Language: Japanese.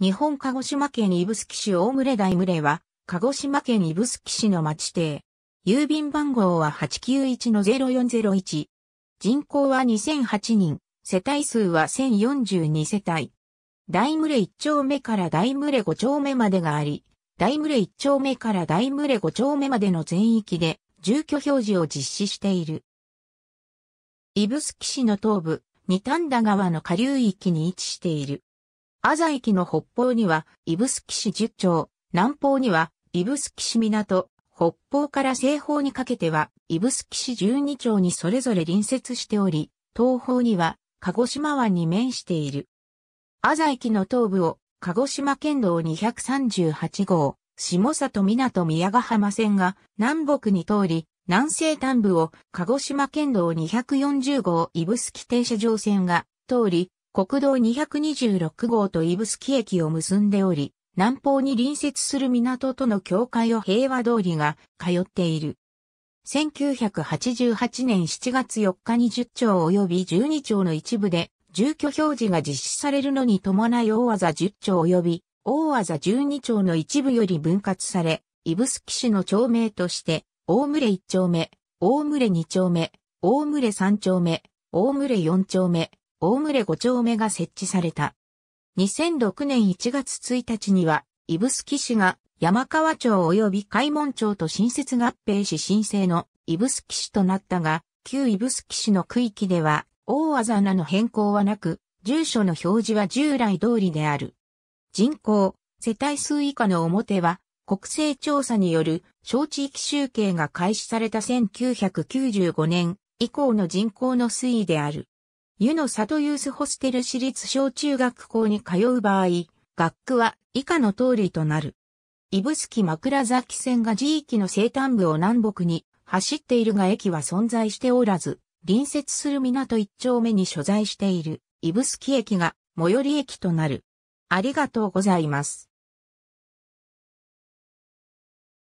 日本鹿児島県指宿市大群大群は、鹿児島県指宿市の町邸。郵便番号は891-0401。人口は2008人、世帯数は1042世帯。大群1丁目から大群5丁目までがあり、大群1丁目から大群5丁目までの全域で住居表示を実施している。指宿市の東部、二丹田川の下流域に位置している。朝駅の北方には、指宿市十町、南方には、指宿市港、北方から西方にかけては、指宿市十二町にそれぞれ隣接しており、東方には、鹿児島湾に面している。朝駅の東部を、鹿児島県道238号、下里港宮ヶ浜線が南北に通り、南西端部を鹿児島県道240号指宿停車場線が通り、国道226号と指宿駅を結んでおり、南方に隣接する港との境界を平和通りが通っている。1988年7月4日に10丁及び12丁の一部で、住居表示が実施されるのに伴い大技10丁及び大技12丁の一部より分割され、イブスキ市の町名として、大群れ1丁目、大群れ2丁目、大群れ3丁目、大群れ4丁目、大群れ5丁目が設置された。2006年1月1日には、スキ市が山川町及び海門町と新設合併し申請のスキ市となったが、旧スキ市の区域では、大あざなの変更はなく、住所の表示は従来通りである。人口、世帯数以下の表は、国勢調査による小地域集計が開始された1995年以降の人口の推移である。湯の里ユースホステル私立小中学校に通う場合、学区は以下の通りとなる。指宿枕崎線が地域の西端部を南北に走っているが駅は存在しておらず、隣接する港一丁目に所在している指宿駅が最寄り駅となる。ありがとうございます。